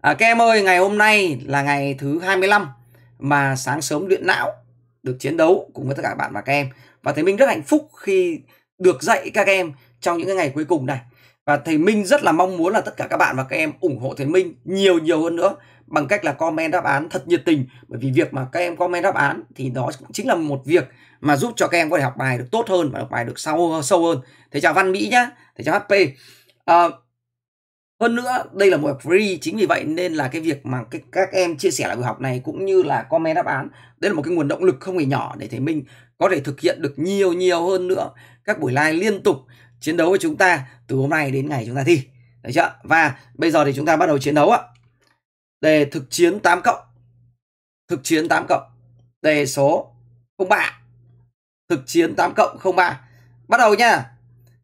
À, các em ơi, ngày hôm nay là ngày thứ 25 mà sáng sớm luyện não được chiến đấu cùng với tất cả bạn và các em. Và thầy Minh rất hạnh phúc khi được dạy các em trong những cái ngày cuối cùng này. Và thầy Minh rất là mong muốn là tất cả các bạn và các em ủng hộ thầy Minh nhiều nhiều hơn nữa bằng cách là comment đáp án thật nhiệt tình bởi vì việc mà các em comment đáp án thì đó cũng chính là một việc mà giúp cho các em có thể học bài được tốt hơn và học bài được sâu sâu hơn. Thầy chào Văn Mỹ nhá, thầy chào HP. À, hơn nữa đây là một free chính vì vậy nên là cái việc mà cái, các em chia sẻ lại buổi học này cũng như là comment đáp án đây là một cái nguồn động lực không hề nhỏ để thầy minh có thể thực hiện được nhiều nhiều hơn nữa các buổi live liên tục chiến đấu với chúng ta từ hôm nay đến ngày chúng ta thi đấy chưa và bây giờ thì chúng ta bắt đầu chiến đấu ạ đề thực chiến 8 cộng thực chiến 8 cộng đề số 03 thực chiến 8 cộng 03 bắt đầu nha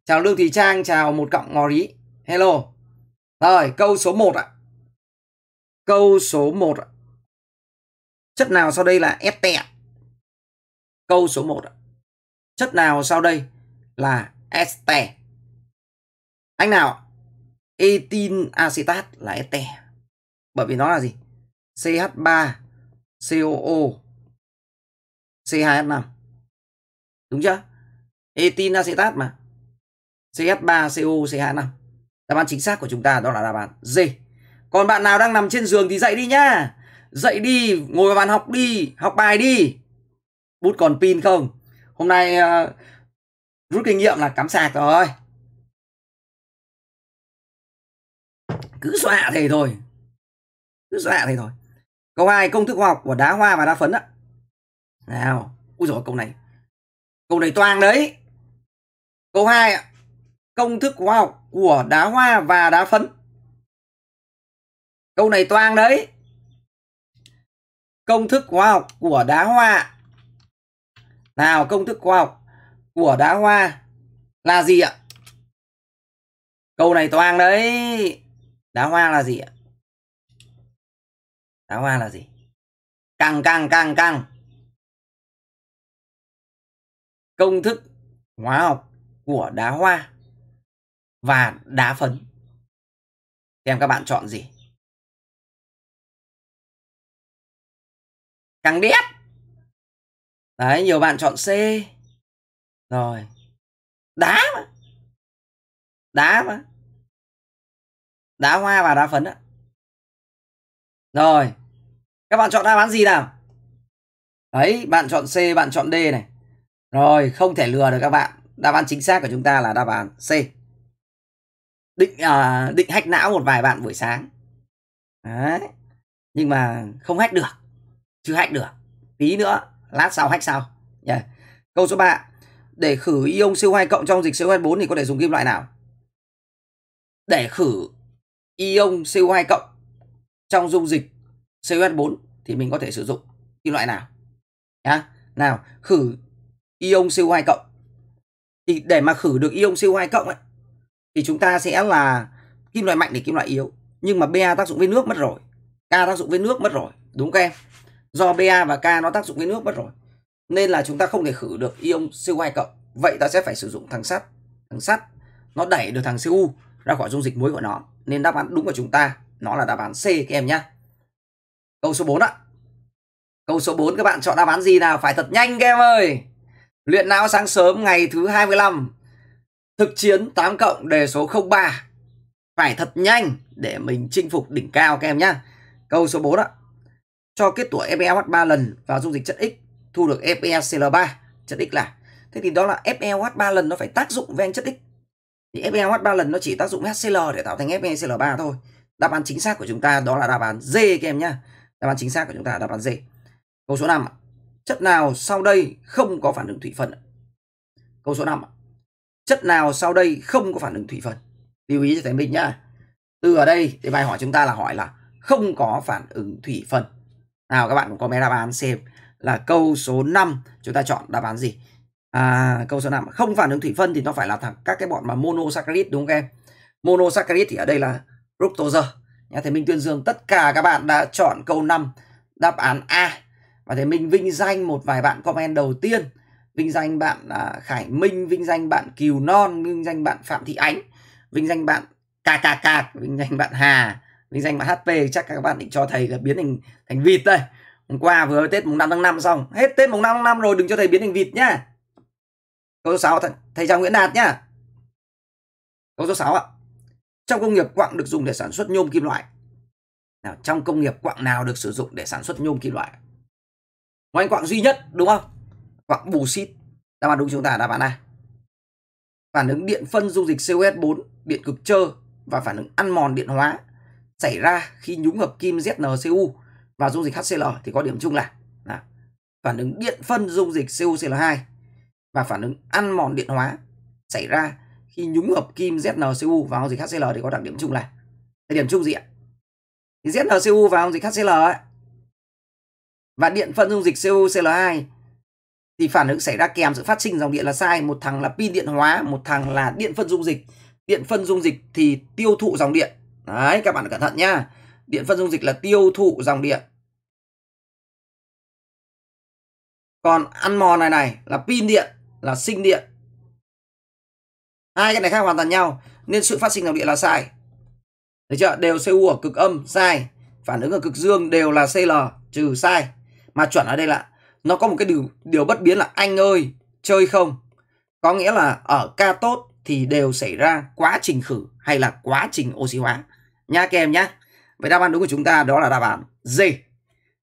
chào lương thị trang chào một cộng ngò rí hello rồi, câu số 1 ạ. Câu số 1 ạ. Chất nào sau đây là este ạ? Câu số 1 ạ. Chất nào sau đây là este? Anh nào? Etin acetat là este. Bởi vì nó là gì? CH3, COO, C2H5. Đúng chưa? Etin acetat mà. CH3, CO, CH5. Đáp án chính xác của chúng ta đó là đáp án D. Còn bạn nào đang nằm trên giường thì dậy đi nhá. Dậy đi, ngồi vào bàn học đi, học bài đi. Bút còn pin không? Hôm nay uh, rút kinh nghiệm là cắm sạc rồi. Cứ dọa thế thôi. Cứ dọa thế thôi. Câu 2, công thức khoa học của đá hoa và đá phấn ạ. Nào, ui dồi câu này. Câu này toang đấy. Câu 2 ạ công thức hóa học của đá hoa và đá phấn câu này toang đấy công thức hóa học của đá hoa nào công thức hóa học của đá hoa là gì ạ câu này toang đấy đá hoa là gì ạ đá hoa là gì càng càng càng càng công thức hóa học của đá hoa và đá phấn. Xem các bạn chọn gì. Càng biết. Đấy, nhiều bạn chọn C. Rồi. Đá mà. Đá mà. Đá hoa và đá phấn ạ. Rồi. Các bạn chọn đáp án gì nào? Đấy, bạn chọn C, bạn chọn D này. Rồi, không thể lừa được các bạn. Đáp án chính xác của chúng ta là đáp án C định à, định hack não một vài bạn buổi sáng đấy nhưng mà không hack được chưa hack được tí nữa lát sau hack sau yeah. câu số 3 để khử ion CO2 cộng trong dịch CO2 thì có thể dùng kim loại nào để khử ion CO2 cộng trong dung dịch CO2 thì mình có thể sử dụng kim loại nào nhá yeah. nào khử ion CO2 cộng thì để mà khử được ion CO2 cộng ấy thì chúng ta sẽ là kim loại mạnh để kim loại yếu nhưng mà ba tác dụng với nước mất rồi k tác dụng với nước mất rồi đúng không em do ba và k nó tác dụng với nước mất rồi nên là chúng ta không thể khử được ion CO2 cộng vậy ta sẽ phải sử dụng thằng sắt thằng sắt nó đẩy được thằng CU ra khỏi dung dịch muối của nó nên đáp án đúng của chúng ta nó là đáp án C các em nhá. câu số 4 ạ câu số 4 các bạn chọn đáp án gì nào phải thật nhanh các em ơi luyện não sáng sớm ngày thứ 25 Thực chiến 8 cộng đề số 03 Phải thật nhanh để mình chinh phục đỉnh cao các em nhá Câu số 4 ạ Cho kết tủa FeOH 3 lần vào dung dịch chất X Thu được FeCl3 Chất X là Thế thì đó là FeOH 3 lần nó phải tác dụng với anh chất X Thì FeOH 3 lần nó chỉ tác dụng với HCl để tạo thành FeCl3 thôi Đáp án chính xác của chúng ta đó là đáp án D các em nhá Đáp án chính xác của chúng ta là đáp án D Câu số 5 Chất nào sau đây không có phản ứng thủy phân Câu số 5 Chất nào sau đây không có phản ứng thủy phân? Lưu ý cho thầy mình nhá. Từ ở đây thì bài hỏi chúng ta là hỏi là không có phản ứng thủy phân. Nào các bạn cũng mấy đáp án xem là câu số 5 chúng ta chọn đáp án gì? À, câu số 5 không phản ứng thủy phân thì nó phải là thằng các cái bọn mà monosaccharide đúng không em? Monosaccharide thì ở đây là fructose. Nhà thầy Minh tuyên dương tất cả các bạn đã chọn câu 5 đáp án A và thầy Minh vinh danh một vài bạn comment đầu tiên vinh danh bạn à, Khải Minh, vinh danh bạn Kiều Non, vinh danh bạn Phạm Thị Ánh, vinh danh bạn KKK, vinh danh bạn Hà, vinh danh bạn HP chắc các bạn định cho thầy là biến thành thành vịt đây. Hôm qua vừa Tết mùng 5 tháng 5 xong, hết Tết mùng 5 tháng 5 rồi đừng cho thầy biến thành vịt nhá. Câu số 6 thầy, thầy chào Nguyễn Đạt nhá. Câu số 6 ạ. Trong công nghiệp quặng được dùng để sản xuất nhôm kim loại. Nào, trong công nghiệp quặng nào được sử dụng để sản xuất nhôm kim loại? ngoài quặng duy nhất đúng không? hoặc xít Đáp án đúng chúng ta là đáp án A. Phản ứng điện phân dung dịch COS4, điện cực trơ và phản ứng ăn mòn điện hóa xảy ra khi nhúng hợp kim ZnCu và dung dịch HCl thì có điểm chung là, là phản ứng điện phân dung dịch CuCl2 và phản ứng ăn mòn điện hóa xảy ra khi nhúng hợp kim ZnCu vào dung dịch HCl thì có đặc điểm chung là Thế điểm chung gì ạ? ZnCu vào dung dịch HCl ấy, và điện phân dung dịch CuCl2 thì phản ứng xảy ra kèm sự phát sinh dòng điện là sai một thằng là pin điện hóa một thằng là điện phân dung dịch điện phân dung dịch thì tiêu thụ dòng điện đấy các bạn cẩn thận nhá điện phân dung dịch là tiêu thụ dòng điện còn ăn mòn này này là pin điện là sinh điện hai cái này khác hoàn toàn nhau nên sự phát sinh dòng điện là sai được chưa đều cu ở cực âm sai phản ứng ở cực dương đều là cl trừ sai mà chuẩn ở đây là nó có một cái điều, điều bất biến là anh ơi chơi không có nghĩa là ở ca tốt thì đều xảy ra quá trình khử hay là quá trình oxy hóa nha các em nhá vậy đáp án đúng của chúng ta đó là đáp án D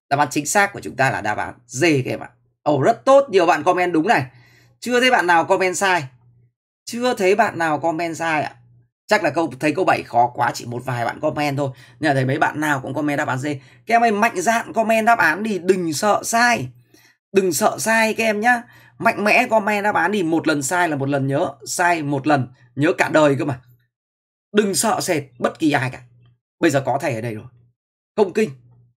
đáp án chính xác của chúng ta là đáp án D các em ạ ồ oh, rất tốt nhiều bạn comment đúng này chưa thấy bạn nào comment sai chưa thấy bạn nào comment sai ạ chắc là câu thấy câu 7 khó quá chỉ một vài bạn comment thôi nhờ thấy mấy bạn nào cũng comment đáp án D các em ơi mạnh dạn comment đáp án thì đừng sợ sai đừng sợ sai các em nhá mạnh mẽ comment đáp án thì một lần sai là một lần nhớ sai một lần nhớ cả đời cơ mà đừng sợ sệt bất kỳ ai cả bây giờ có thầy ở đây rồi không kinh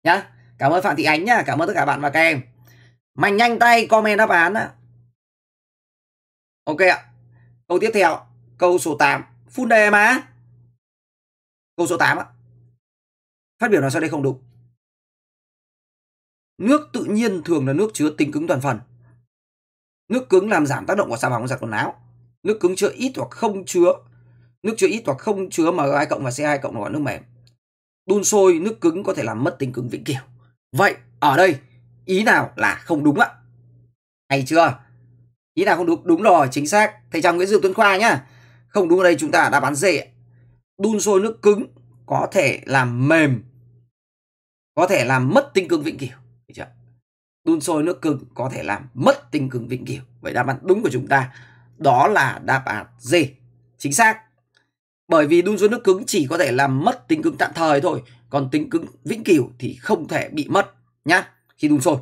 nhá cảm ơn phạm thị ánh nhá cảm ơn tất cả bạn và các em mạnh nhanh tay comment đáp án á ok ạ câu tiếp theo câu số 8 phun đề mà câu số 8 ạ phát biểu nào sau đây không đúng Nước tự nhiên thường là nước chứa tính cứng toàn phần. Nước cứng làm giảm tác động của xà bóng giặt quần áo. Nước cứng chứa ít hoặc không chứa nước chứa ít hoặc không chứa mà 2 cộng và C2 cộng là gọi nước mềm. Đun sôi nước cứng có thể làm mất tính cứng vĩnh cửu. Vậy ở đây ý nào là không đúng ạ? Hay chưa? Ý nào không đúng? Đúng rồi, chính xác. Thầy Trang Nguyễn Dương Tuấn Khoa nhá. Không đúng ở đây chúng ta đã bán dễ. Đun sôi nước cứng có thể làm mềm. Có thể làm mất tính cứng vĩnh cửu đun sôi nước cưng có thể làm mất tinh cứng vĩnh cửu. Vậy đáp án đúng của chúng ta đó là đáp án D. Chính xác. Bởi vì đun sôi nước cứng chỉ có thể làm mất tính cứng tạm thời thôi, còn tính cứng vĩnh cửu thì không thể bị mất nhá khi đun sôi.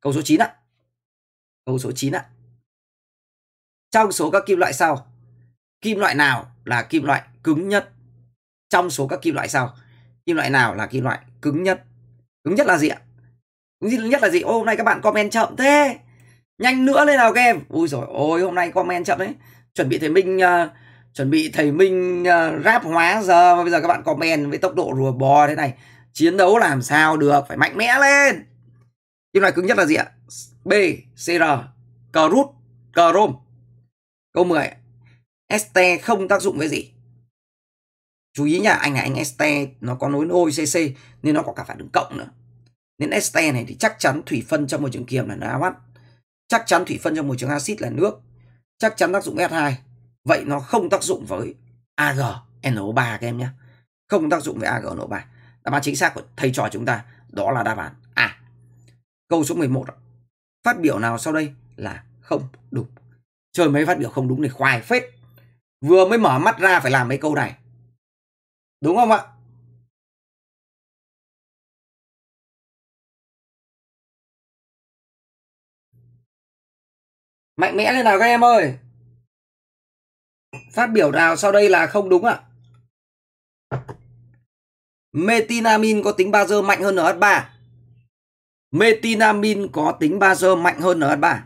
Câu số 9 ạ. Câu số 9 ạ. Trong số các kim loại sau, kim loại nào là kim loại cứng nhất? Trong số các kim loại sau, kim loại nào là kim loại cứng nhất? Cứng nhất là gì ạ? nhất là gì Ô, hôm nay các bạn comment chậm thế nhanh nữa lên nào các ui rồi ôi hôm nay comment chậm đấy chuẩn bị thầy minh uh, chuẩn bị thầy minh uh, ờ, ráp hóa giờ mà bây giờ các bạn comment với tốc độ rùa bò thế này chiến đấu làm sao được phải mạnh mẽ lên kim loại cứng nhất là gì ạ b cr cờ rút câu 10 st không tác dụng với gì chú ý nha anh này anh st nó có nối nối cc nên nó có cả phản ứng cộng nữa nên este này thì chắc chắn thủy phân trong môi trường kiềm là nó mắt chắc chắn thủy phân trong môi trường axit là nước chắc chắn tác dụng S2 vậy nó không tác dụng với AgNO3 các em nhé không tác dụng với AgNO3 đáp án chính xác của thầy trò chúng ta đó là đáp án A à, câu số 11 phát biểu nào sau đây là không đúng trời mấy phát biểu không đúng này khoai phết vừa mới mở mắt ra phải làm mấy câu này đúng không ạ mạnh mẽ lên nào các em ơi phát biểu nào sau đây là không đúng ạ à? metinamin có tính bazơ mạnh hơn NH3 metinamin có tính bazơ mạnh hơn NH3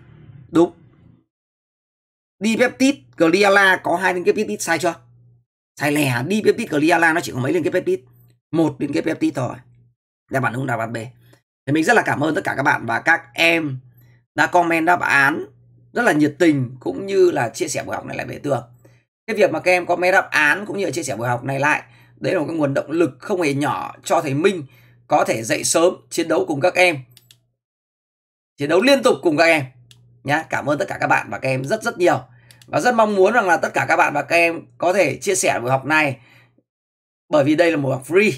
đúng dipeptide gliala có hai liên kết peptide sai chưa sai lẻ dipeptide gliala nó chỉ có mấy liên kết peptide một liên kết peptide thôi đáp bạn đúng đáp bạn B thì mình rất là cảm ơn tất cả các bạn và các em đã comment đáp án rất là nhiệt tình cũng như là chia sẻ buổi học này lại về tường cái việc mà các em có mấy đáp án cũng như là chia sẻ buổi học này lại đấy là một cái nguồn động lực không hề nhỏ cho thầy Minh có thể dậy sớm chiến đấu cùng các em chiến đấu liên tục cùng các em nhá cảm ơn tất cả các bạn và các em rất rất nhiều và rất mong muốn rằng là tất cả các bạn và các em có thể chia sẻ buổi học này bởi vì đây là một học free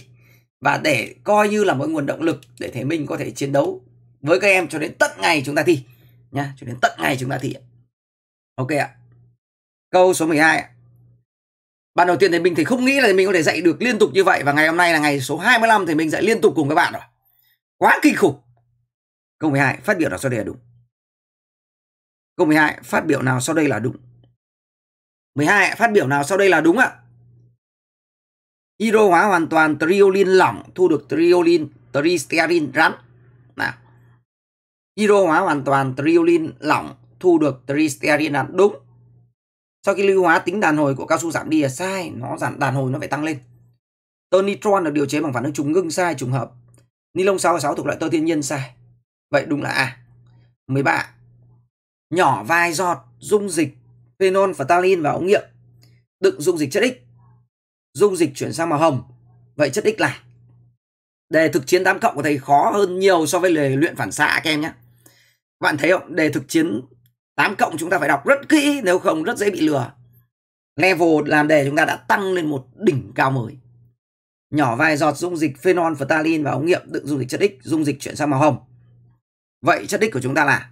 và để coi như là một nguồn động lực để thầy Minh có thể chiến đấu với các em cho đến tận ngày chúng ta thi nhá cho đến tận ngày chúng ta thị ok ạ câu số 12 ạ Ban đầu tiên thì mình thì không nghĩ là mình có thể dạy được liên tục như vậy và ngày hôm nay là ngày số 25 thì mình dạy liên tục cùng các bạn rồi. Quá kinh khủng. Câu 12, phát biểu nào sau đây là đúng. Câu 12, phát biểu nào sau đây là đúng. 12, phát biểu nào sau đây là đúng ạ? Hydro hóa hoàn toàn triolin lỏng thu được triolin, tristerin rắn. Nào hydro hóa hoàn toàn triolin lỏng thu được tristerin là đúng sau khi lưu hóa tính đàn hồi của cao su giảm đi là sai nó giảm đàn hồi nó phải tăng lên tơ nitron được điều chế bằng phản ứng trùng ngưng sai trùng hợp ni lông 66 thuộc loại tơ thiên nhiên sai vậy đúng là a 13 nhỏ vài giọt dung dịch phenol và talin vào ống nghiệm đựng dung dịch chất x dung dịch chuyển sang màu hồng vậy chất x là đề thực chiến 8 cộng của thầy khó hơn nhiều so với đề luyện phản xạ các em nhé bạn thấy không? Đề thực chiến 8 cộng chúng ta phải đọc rất kỹ nếu không rất dễ bị lừa. Level làm đề chúng ta đã tăng lên một đỉnh cao mới. Nhỏ vài giọt dung dịch phenol phtalin vào ống nghiệm đựng dung dịch chất X, dung dịch chuyển sang màu hồng. Vậy chất X của chúng ta là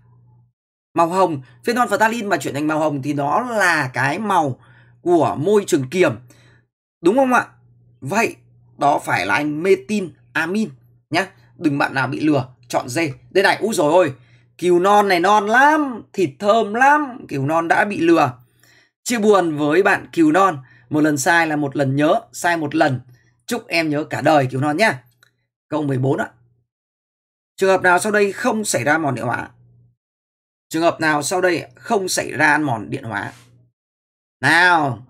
màu hồng, phenol phtalin mà chuyển thành màu hồng thì nó là cái màu của môi trường kiềm. Đúng không ạ? Vậy đó phải là anh metin amin nhá. Đừng bạn nào bị lừa, chọn dê Đây này, u rồi ôi, cừu non này non lắm thịt thơm lắm cừu non đã bị lừa chia buồn với bạn cừu non một lần sai là một lần nhớ sai một lần chúc em nhớ cả đời cừu non nhé câu 14 ạ trường hợp nào sau đây không xảy ra mòn điện hóa trường hợp nào sau đây không xảy ra ăn mòn điện hóa nào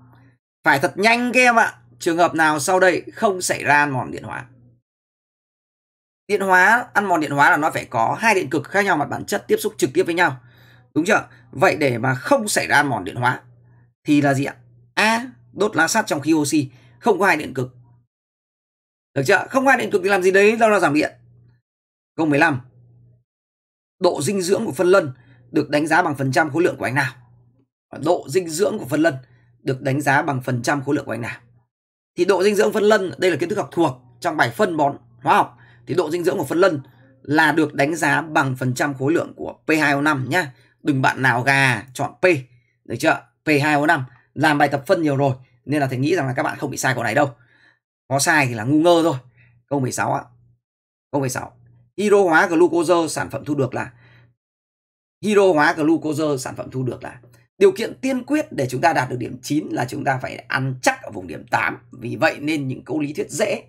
phải thật nhanh các em ạ trường hợp nào sau đây không xảy ra ăn mòn điện hóa điện hóa ăn mòn điện hóa là nó phải có hai điện cực khác nhau mặt bản chất tiếp xúc trực tiếp với nhau đúng chưa vậy để mà không xảy ra ăn mòn điện hóa thì là gì ạ a đốt lá sắt trong khí oxy không có hai điện cực được chưa không có hai điện cực thì làm gì đấy đâu là giảm điện câu 15 độ dinh dưỡng của phân lân được đánh giá bằng phần trăm khối lượng của anh nào độ dinh dưỡng của phân lân được đánh giá bằng phần trăm khối lượng của anh nào thì độ dinh dưỡng phân lân đây là kiến thức học thuộc trong bài phân bón hóa học thì độ dinh dưỡng của phân lân là được đánh giá bằng phần trăm khối lượng của P2O5 nhá. Đừng bạn nào gà chọn P, được chưa? P2O5 làm bài tập phân nhiều rồi nên là thầy nghĩ rằng là các bạn không bị sai câu này đâu. Có sai thì là ngu ngơ thôi. Câu 16 ạ. Câu 16. Hydro hóa glucose sản phẩm thu được là hydro hóa glucose sản phẩm thu được là Điều kiện tiên quyết để chúng ta đạt được điểm 9 là chúng ta phải ăn chắc ở vùng điểm 8. Vì vậy nên những câu lý thuyết dễ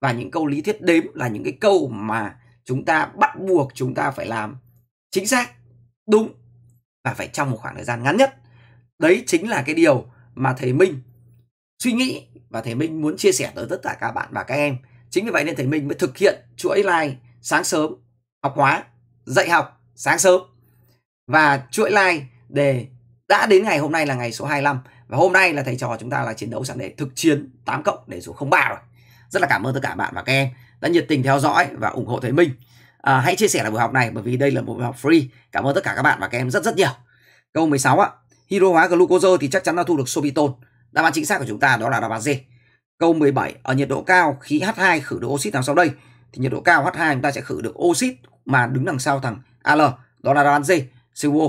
và những câu lý thuyết đếm là những cái câu mà chúng ta bắt buộc chúng ta phải làm chính xác đúng và phải trong một khoảng thời gian ngắn nhất đấy chính là cái điều mà thầy minh suy nghĩ và thầy minh muốn chia sẻ tới tất cả các bạn và các em chính vì vậy nên thầy minh mới thực hiện chuỗi like sáng sớm học hóa dạy học sáng sớm và chuỗi like để đã đến ngày hôm nay là ngày số 25 và hôm nay là thầy trò chúng ta là chiến đấu sẵn để thực chiến 8 cộng để không 03 rồi rất là cảm ơn tất cả bạn và các em đã nhiệt tình theo dõi và ủng hộ thầy Minh. À, hãy chia sẻ lại buổi học này bởi vì đây là một buổi học free. Cảm ơn tất cả các bạn và các em rất rất nhiều. Câu 16 ạ. hydro hóa glucose thì chắc chắn là thu được sorbitol. Đáp án chính xác của chúng ta đó là đáp án D. Câu 17 ở nhiệt độ cao khí H2 khử được oxit nào sau đây thì nhiệt độ cao H2 chúng ta sẽ khử được oxit mà đứng đằng sau thằng Al đó là đáp án D CO.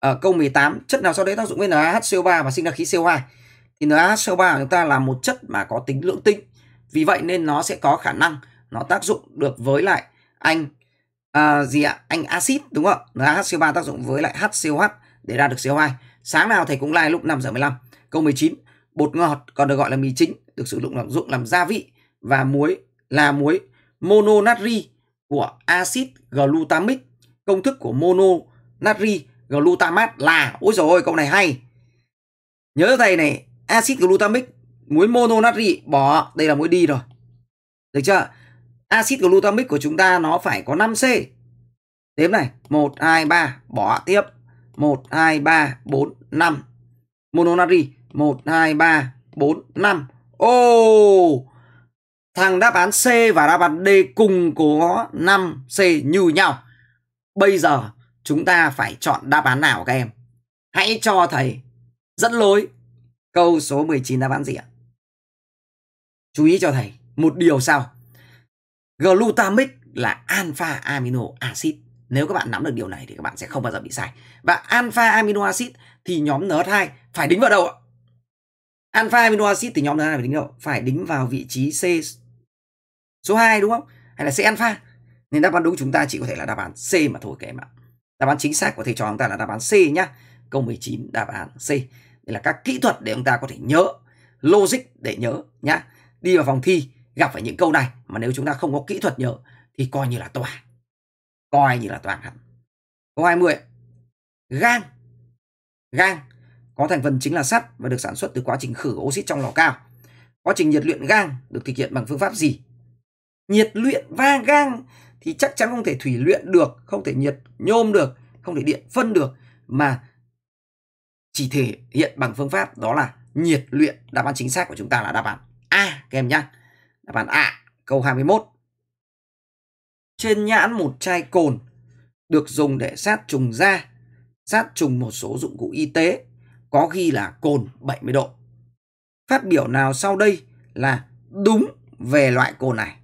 À, câu 18 chất nào sau đấy tác dụng với NaHCO3 và sinh ra khí CO2 thì NaHCO3 của chúng ta là một chất mà có tính lưỡng tính vì vậy nên nó sẽ có khả năng nó tác dụng được với lại anh à, gì ạ? Anh axit đúng không ạ? NaHCO3 tác dụng với lại HCOH để ra được CO2. Sáng nào thầy cũng like lúc 5 giờ 15. Câu 19, bột ngọt còn được gọi là mì chính được sử dụng làm dụng làm gia vị và muối là muối mononatri của axit glutamic. Công thức của mononatri glutamat là ôi rồi câu này hay. Nhớ thầy này, axit glutamic muối mononatri bỏ đây là muối đi rồi được chưa axit glutamic của chúng ta nó phải có 5C đếm này 1 2 3 bỏ tiếp 1 2 3 4 5 mononatri 1 2 3 4 5 ô oh, thằng đáp án C và đáp án D cùng có 5C như nhau bây giờ chúng ta phải chọn đáp án nào các em hãy cho thầy dẫn lối câu số 19 đáp án gì ạ Chú ý cho thầy một điều sau. Glutamic là alpha amino acid. Nếu các bạn nắm được điều này thì các bạn sẽ không bao giờ bị sai. Và alpha amino acid thì nhóm NH2 phải đính vào đâu ạ? Alpha amino acid thì nhóm NH2 phải đính vào Phải đính vào vị trí C số 2 đúng không? Hay là C alpha? Nên đáp án đúng chúng ta chỉ có thể là đáp án C mà thôi các em ạ. Đáp án chính xác của thầy trò chúng ta là đáp án C nhá. Câu 19 đáp án C. Đây là các kỹ thuật để chúng ta có thể nhớ, logic để nhớ nhá đi vào vòng thi gặp phải những câu này mà nếu chúng ta không có kỹ thuật nhớ thì coi như là toàn coi như là toàn hẳn câu 20 gan gan có thành phần chính là sắt và được sản xuất từ quá trình khử oxy trong lò cao quá trình nhiệt luyện gan được thực hiện bằng phương pháp gì nhiệt luyện va gan thì chắc chắn không thể thủy luyện được không thể nhiệt nhôm được không thể điện phân được mà chỉ thể hiện bằng phương pháp đó là nhiệt luyện đáp án chính xác của chúng ta là đáp án A các em nhá. Đáp án A câu 21. Trên nhãn một chai cồn được dùng để sát trùng da, sát trùng một số dụng cụ y tế, có ghi là cồn 70 độ. Phát biểu nào sau đây là đúng về loại cồn này?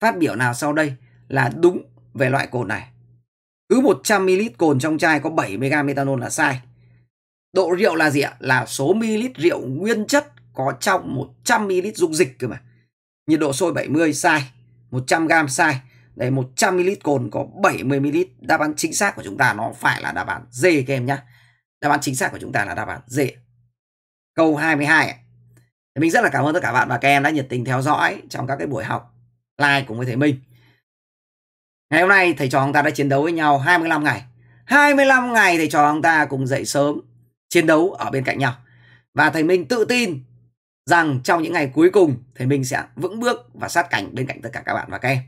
Phát biểu nào sau đây là đúng về loại cồn này? Cứ 100ml cồn trong chai có 70g methanol là sai. Độ rượu là gì ạ? Là số ml rượu nguyên chất có trong 100ml dung dịch cơ mà. Nhiệt độ sôi 70 sai, 100g sai. Đấy 100ml cồn có 70ml. Đáp án chính xác của chúng ta nó phải là đáp án D các em nhá. Đáp án chính xác của chúng ta là đáp án D. Câu 22 ạ. Mình rất là cảm ơn tất cả bạn và các em đã nhiệt tình theo dõi trong các cái buổi học live cùng với thầy Minh. Ngày hôm nay thầy trò chúng ta đã chiến đấu với nhau 25 ngày. 25 ngày thầy trò chúng ta cùng dậy sớm chiến đấu ở bên cạnh nhau. Và thầy Minh tự tin rằng trong những ngày cuối cùng thì mình sẽ vững bước và sát cánh bên cạnh tất cả các bạn và các em.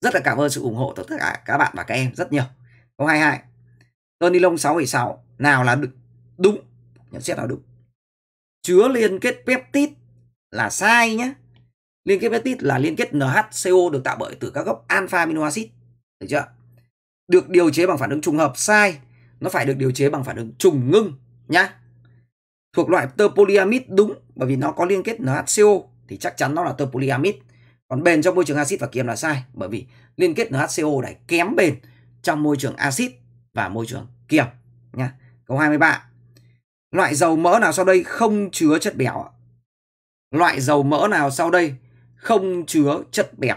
Rất là cảm ơn sự ủng hộ của tất cả các bạn và các em rất nhiều. Câu 22. Đơn ni lông 676 nào là đúng? Nhận xét nào đúng. Chứa liên kết peptide là sai nhé. Liên kết peptide là liên kết NHCO được tạo bởi từ các gốc alpha amino acid. Được chưa? Được điều chế bằng phản ứng trùng hợp sai. Nó phải được điều chế bằng phản ứng trùng ngưng nhá thuộc loại terpoliamid đúng bởi vì nó có liên kết NHCO thì chắc chắn nó là terpoliamid. Còn bền trong môi trường axit và kiềm là sai bởi vì liên kết NHCO này kém bền trong môi trường axit và môi trường kiềm nha. Câu 23. Loại dầu mỡ nào sau đây không chứa chất béo? Loại dầu mỡ nào sau đây không chứa chất béo?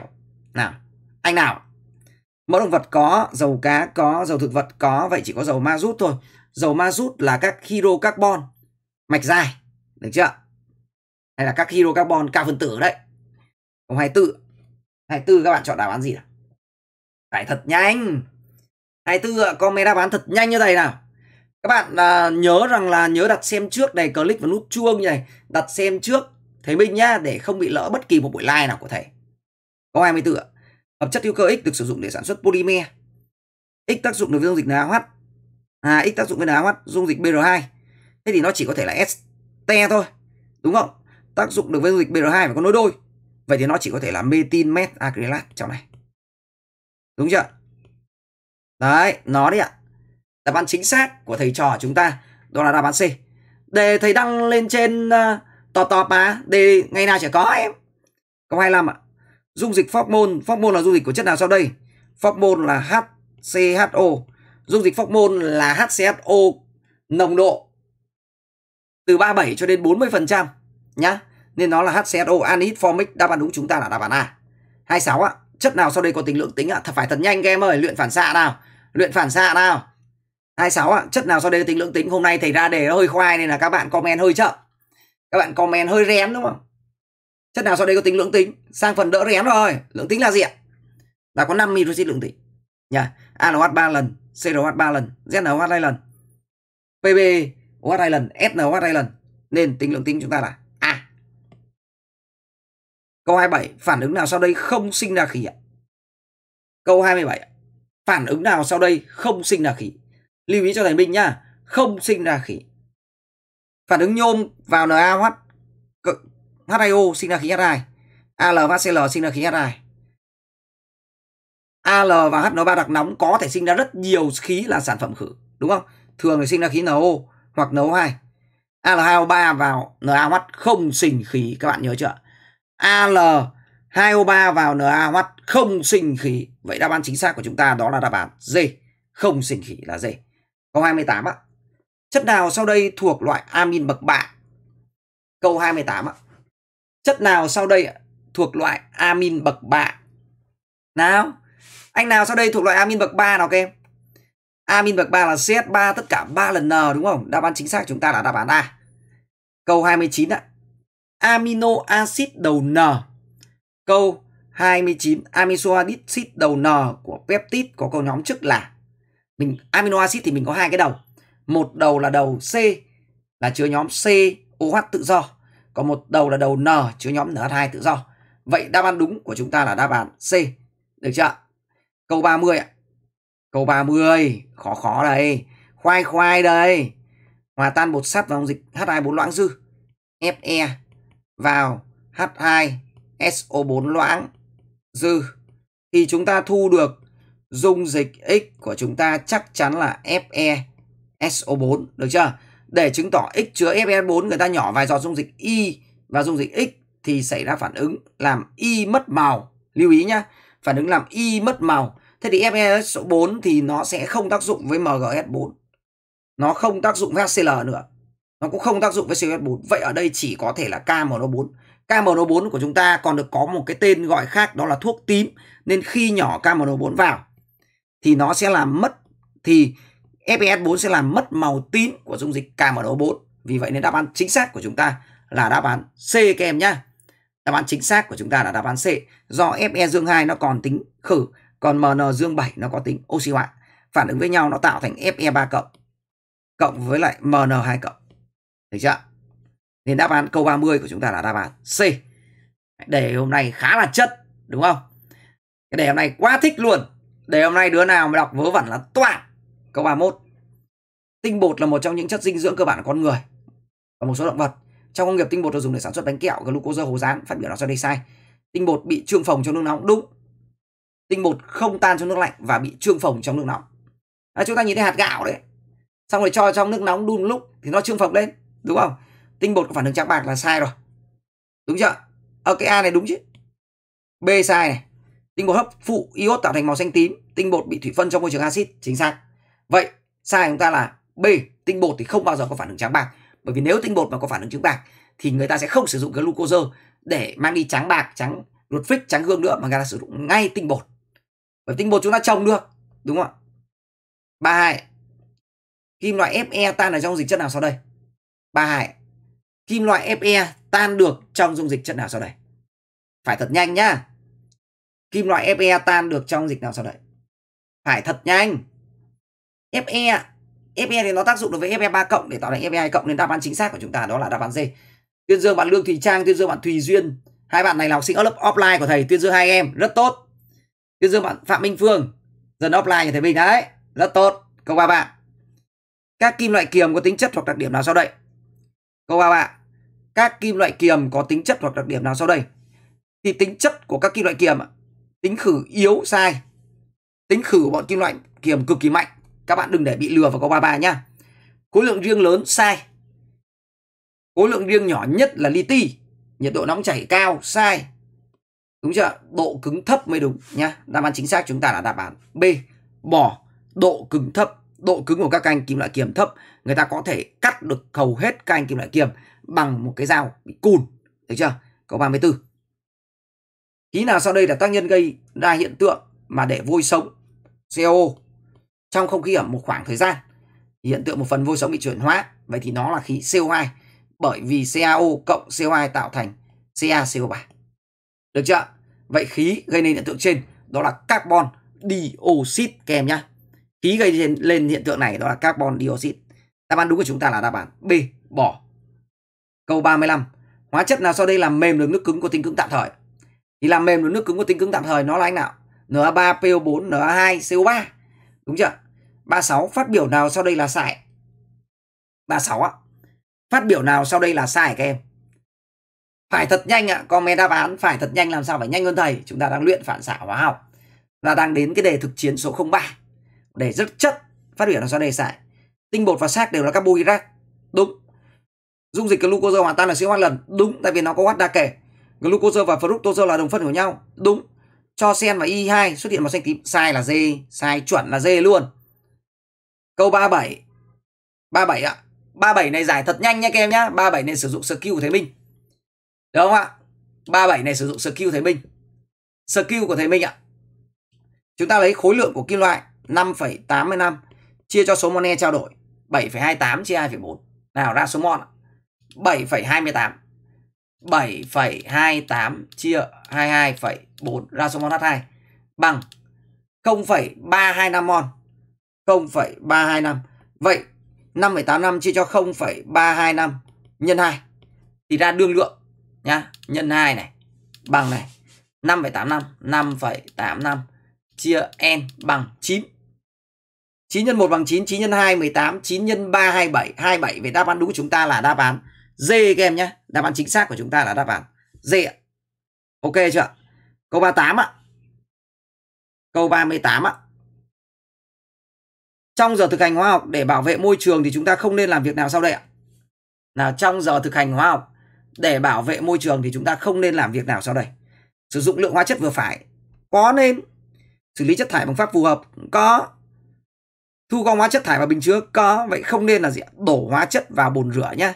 Nào, anh nào? Mỡ động vật có, dầu cá có, dầu thực vật có, vậy chỉ có dầu ma rút thôi. Dầu ma rút là các hydrocarbon mạch dài được chưa hay là các hydrocarbon cao phân tử đấy ông 24 24 các bạn chọn đáp án gì nào phải thật nhanh 24 comment đáp án thật nhanh như thế nào các bạn à, nhớ rằng là nhớ đặt xem trước này click vào nút chuông như này đặt xem trước thấy mình nhá để không bị lỡ bất kỳ một buổi live nào của thầy có 24 hợp chất hữu cơ X được sử dụng để sản xuất polymer X tác dụng được với dung dịch NaOH à, X tác dụng với NaOH dung dịch BR2 thế thì nó chỉ có thể là ST thôi đúng không tác dụng được với dung dịch BR2 phải có nối đôi vậy thì nó chỉ có thể là metin met acrylat trong này đúng chưa đấy nó đấy ạ đáp án chính xác của thầy trò chúng ta đó là đáp án C để thầy đăng lên trên uh, tò tò mà để ngày nào chả có em câu 25 ạ dung dịch phóc môn là dung dịch của chất nào sau đây phóc là HCHO dung dịch phóc là HCHO nồng độ từ 37 cho đến 40% nhá. Nên nó là HCO anhydride formic đáp án đúng chúng ta là đáp án A. 26 ạ. Chất nào sau đây có tính lượng tính ạ? Thật phải thật nhanh các em ơi, luyện phản xạ nào. Luyện phản xạ nào. 26 ạ. Chất nào sau đây có tính lượng tính? Hôm nay thầy ra đề hơi khoai nên là các bạn comment hơi chậm. Các bạn comment hơi rén đúng không? Chất nào sau đây có tính lượng tính? Sang phần đỡ rén rồi. Lượng tính là gì ạ? Là có 5 hydroxit lượng tính. Nhá. ALH 3 lần, CRH 3 lần, ZnO 2 lần. PB what island sn what island nên tính lượng tính chúng ta là a câu 27 phản ứng nào sau đây không sinh ra khí ạ câu 27 phản ứng nào sau đây không sinh ra khí lưu ý cho thầy minh nhá không sinh ra khí phản ứng nhôm vào NaOH H2O sinh ra khí H2 Al và Cl sinh ra khí H2 Al và HNO3 đặc nóng có thể sinh ra rất nhiều khí là sản phẩm khử đúng không thường thì sinh ra khí NO hoặc nấu 2. Al2O3 vào NaOH không sinh khí các bạn nhớ chưa? Al2O3 vào NaOH không sinh khí. Vậy đáp án chính xác của chúng ta đó là đáp án D. Không sinh khí là D. Câu 28 ạ. Chất nào sau đây thuộc loại amin bậc bạ? Câu 28 ạ. Chất nào sau đây thuộc loại amin bậc bạ? Nào, anh nào sau đây thuộc loại amin bậc 3 nào các em? Amin bậc 3 là Z3 tất cả 3 lần N đúng không? Đáp án chính xác chúng ta là đáp án A. Câu 29 ạ. Amino acid đầu N. Câu 29 acid đầu N của peptide có câu nhóm trước là mình amino acid thì mình có hai cái đầu. Một đầu là đầu C là chứa nhóm COH tự do, còn một đầu là đầu N chứa nhóm NH2 tự do. Vậy đáp án đúng của chúng ta là đáp án C. Được chưa? Câu 30 ạ. Câu 30, khó khó đây. Khoai khoai đây. Hòa tan bột sắt vào dung dịch H2O4 loãng dư. Fe vào H2SO4 loãng dư. Thì chúng ta thu được dung dịch X của chúng ta chắc chắn là FeSO4. Được chưa? Để chứng tỏ X chứa FeSO4 người ta nhỏ vài giọt dung dịch Y và dung dịch X thì xảy ra phản ứng làm Y mất màu. Lưu ý nhá. Phản ứng làm Y mất màu Thế thì FES số 4 thì nó sẽ không tác dụng với MGS4. Nó không tác dụng với HCl nữa. Nó cũng không tác dụng với COS4. E vậy ở đây chỉ có thể là KMNO4. KMNO4 của chúng ta còn được có một cái tên gọi khác đó là thuốc tím. Nên khi nhỏ KMNO4 vào thì nó sẽ làm mất thì FES4 sẽ làm mất màu tím của dung dịch KMNO4. Vì vậy nên đáp án chính xác của chúng ta là đáp án C các em nhá. Đáp án chính xác của chúng ta là đáp án C. Do Fe dương 2 nó còn tính khử còn MN dương 7 nó có tính oxy hóa. Phản ứng với nhau nó tạo thành Fe3 cộng cộng với lại MN2 cộng. Thấy chưa? Nên đáp án câu 30 của chúng ta là đáp án C. Đề hôm nay khá là chất đúng không? Cái đề hôm nay quá thích luôn. Đề hôm nay đứa nào mà đọc vớ vẩn là toàn. Câu 31. Tinh bột là một trong những chất dinh dưỡng cơ bản của con người và một số động vật. Trong công nghiệp tinh bột được dùng để sản xuất bánh kẹo, glucose, hồ rán, phát biểu nó cho đây sai. Tinh bột bị trương phồng trong nước nóng đúng tinh bột không tan trong nước lạnh và bị trương phồng trong nước nóng à, chúng ta nhìn thấy hạt gạo đấy xong rồi cho trong nước nóng đun lúc thì nó trương phồng lên đúng không tinh bột có phản ứng trắng bạc là sai rồi đúng chưa ở cái a này đúng chứ b sai này tinh bột hấp phụ iốt tạo thành màu xanh tím tinh bột bị thủy phân trong môi trường axit chính xác vậy sai chúng ta là b tinh bột thì không bao giờ có phản ứng trắng bạc bởi vì nếu tinh bột mà có phản ứng trắng bạc thì người ta sẽ không sử dụng glucose để mang đi trắng bạc trắng ruột phích trắng gương nữa mà người ta sử dụng ngay tinh bột và tinh bột chúng ta trồng được, đúng không ạ? Ba hai Kim loại Fe tan ở trong dịch chất nào sau đây? Ba hai Kim loại Fe tan được trong dung dịch chất nào sau đây? Phải thật nhanh nhá. Kim loại Fe tan được trong dịch nào sau đây? Phải thật nhanh. Fe Fe thì nó tác dụng đối với Fe3 cộng để tạo thành Fe2 cộng nên đáp án chính xác của chúng ta đó là đáp án D. Tuyên Dương bạn Lương Thùy Trang, Tuyên Dương bạn Thùy Duyên, hai bạn này là học sinh ở lớp offline của thầy Tuyên Dương hai em, rất tốt. Tiếp dương bạn Phạm Minh Phương dần offline như thế mình đấy. Rất tốt. Câu ba bạn Các kim loại kiềm có tính chất hoặc đặc điểm nào sau đây? Câu ba bạn Các kim loại kiềm có tính chất hoặc đặc điểm nào sau đây? Thì tính chất của các kim loại kiềm tính khử yếu sai. Tính khử của bọn kim loại kiềm cực kỳ mạnh. Các bạn đừng để bị lừa vào câu ba 33 nhá. Khối lượng riêng lớn sai. Khối lượng riêng nhỏ nhất là li ti. Nhiệt độ nóng chảy cao sai. Đúng chưa? Độ cứng thấp mới đúng nhá. Đáp án chính xác chúng ta là đáp án B. Bỏ độ cứng thấp. Độ cứng của các anh kim loại kiềm thấp, người ta có thể cắt được hầu hết các anh kim loại kiềm bằng một cái dao bị cùn. thấy chưa? Câu 34. Khí nào sau đây là tác nhân gây ra hiện tượng mà để vôi sống CO trong không khí ở một khoảng thời gian. Hiện tượng một phần vôi sống bị chuyển hóa, vậy thì nó là khí CO2 bởi vì CaO cộng CO2 tạo thành CaCO3. Được chưa? Vậy khí gây nên hiện tượng trên đó là carbon dioxide kèm nhá. Khí gây lên, hiện tượng này đó là carbon dioxide. Đáp án đúng của chúng ta là đáp án B, bỏ. Câu 35. Hóa chất nào sau đây làm mềm được nước cứng có tính cứng tạm thời? Thì làm mềm được nước cứng có tính cứng tạm thời nó là anh nào? Na3PO4, Na2CO3. Đúng chưa? 36. Phát biểu nào sau đây là sai? 36 ạ. Phát biểu nào sau đây là sai các em? phải thật nhanh ạ à, comment đáp án phải thật nhanh làm sao phải nhanh hơn thầy chúng ta đang luyện phản xạ hóa học và đang đến cái đề thực chiến số 03 để rất chất phát biểu là do đề giải tinh bột và xác đều là carbohydrate đúng dung dịch glucose hòa tan là siêu hoạt lần đúng tại vì nó có hoạt đa kể glucose và fructose là đồng phân của nhau đúng cho sen và y 2 xuất hiện màu xanh tím sai là d sai chuẩn là d luôn câu 37 37 ạ 37 này giải thật nhanh nhé các em nhá 37 này sử dụng skill của thế minh được không ạ? 37 này sử dụng skill thầy Minh. Skill của thầy Minh ạ. Chúng ta lấy khối lượng của kim loại 5,85 chia cho số mone trao đổi 7,28 chia 2,4. Nào ra số mol ạ. 7,28. 7,28 chia 22,4 ra số mol H2 bằng 0,325 mol. 0,325. Vậy 5,85 chia cho 0,325 nhân 2 thì ra đương lượng nhá nhân 2 này bằng này 5,85 5,85 chia n bằng 9 9 x 1 bằng 9 9 x 2 18 9 x 3 27 27 về đáp án đúng của chúng ta là đáp án D các em nhé Đáp án chính xác của chúng ta là đáp án D Ok chưa ạ Câu 38 ạ Câu 38 ạ Trong giờ thực hành hóa học để bảo vệ môi trường thì chúng ta không nên làm việc nào sau đây ạ Nào trong giờ thực hành hóa học để bảo vệ môi trường thì chúng ta không nên làm việc nào sau đây sử dụng lượng hóa chất vừa phải có nên xử lý chất thải bằng pháp phù hợp có thu gom hóa chất thải vào bình chứa có vậy không nên là gì đổ hóa chất vào bồn rửa nhá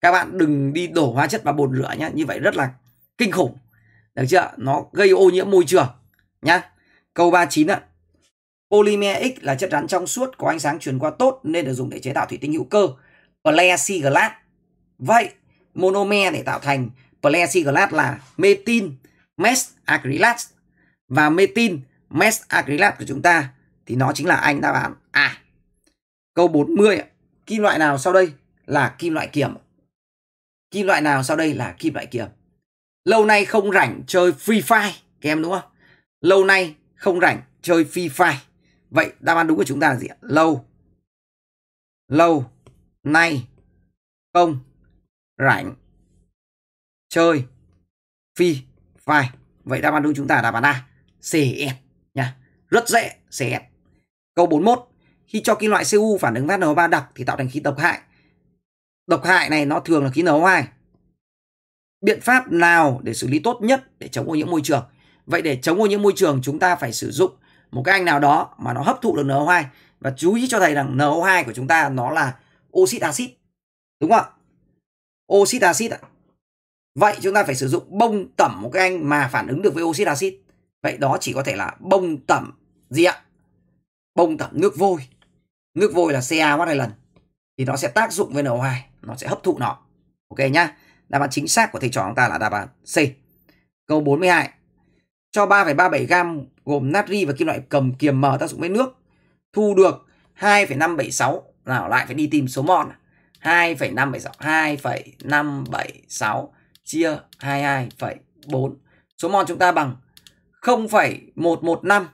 các bạn đừng đi đổ hóa chất vào bồn rửa nhá như vậy rất là kinh khủng được chưa nó gây ô nhiễm môi trường nhá câu 39 ạ polymer X là chất rắn trong suốt có ánh sáng truyền qua tốt nên được dùng để chế tạo thủy tinh hữu cơ plexiglass vậy monomer để tạo thành plexiglas là metin mesh acrylat và metin mesh acrylat của chúng ta thì nó chính là anh đáp án A. À, câu 40 kim loại nào sau đây là kim loại kiềm? Kim loại nào sau đây là kim loại kiềm? Lâu nay không rảnh chơi Free Fire các em đúng không? Lâu nay không rảnh chơi Free Fire. Vậy đáp án đúng của chúng ta là gì Lâu lâu nay không rảnh chơi phi vai vậy đáp án đúng chúng ta là đáp án A CN e, nha rất dễ CN e, câu 41 khi cho kim loại Cu phản ứng với NO3 đặc thì tạo thành khí độc hại độc hại này nó thường là khí NO2 biện pháp nào để xử lý tốt nhất để chống ô nhiễm môi trường vậy để chống ô nhiễm môi trường chúng ta phải sử dụng một cái anh nào đó mà nó hấp thụ được NO2 và chú ý cho thầy rằng NO2 của chúng ta nó là oxit axit đúng không ạ oxit axit ạ. Vậy chúng ta phải sử dụng bông tẩm một cái anh mà phản ứng được với oxit axit. Vậy đó chỉ có thể là bông tẩm gì ạ? Bông tẩm nước vôi. Nước vôi là Ca watt hai lần. Thì nó sẽ tác dụng với NO2. Nó sẽ hấp thụ nó. Ok nhá. Đáp án chính xác của thầy trò chúng ta là đáp án C. Câu 42. Cho 3,37 gam gồm natri và kim loại cầm kiềm mờ tác dụng với nước. Thu được 2,576. Nào lại phải đi tìm số mol. 2,576 chia 22,4. Số mol chúng ta bằng 0,115.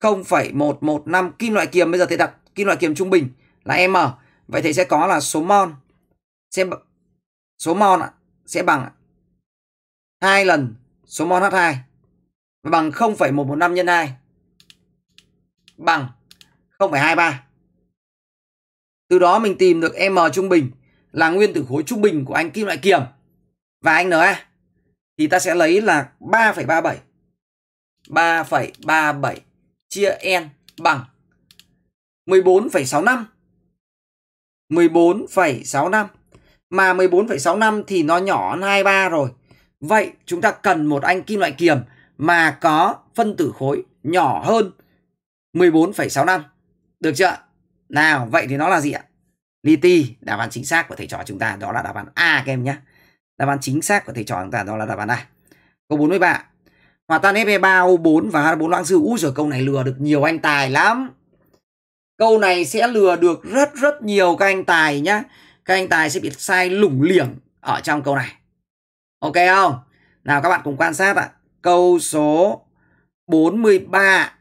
0,115 kim loại kiềm bây giờ thầy đặt kim loại kiềm trung bình là M. Vậy thầy sẽ có là số mol sẽ số mol sẽ bằng hai lần số mol H2 bằng 0,115 nhân 2 bằng 0,23. Từ đó mình tìm được M trung bình là nguyên tử khối trung bình của anh kim loại kiềm và anh Na thì ta sẽ lấy là 3,37 3,37 chia N bằng 14,65 14,65 mà 14,65 thì nó nhỏ hơn 23 rồi. Vậy chúng ta cần một anh kim loại kiềm mà có phân tử khối nhỏ hơn 14,65. Được chưa ạ? Nào, vậy thì nó là gì ạ? Li ti, đáp án chính xác của thầy trò chúng ta đó là đáp án A các em nhé. Đáp án chính xác của thầy trò chúng ta đó là đáp án A. Câu 43. Hòa tan Fe3O4 và H4 loãng dư. Úi giời, câu này lừa được nhiều anh tài lắm. Câu này sẽ lừa được rất rất nhiều các anh tài nhá. Các anh tài sẽ bị sai lủng liểng ở trong câu này. Ok không? Nào các bạn cùng quan sát ạ. Câu số 43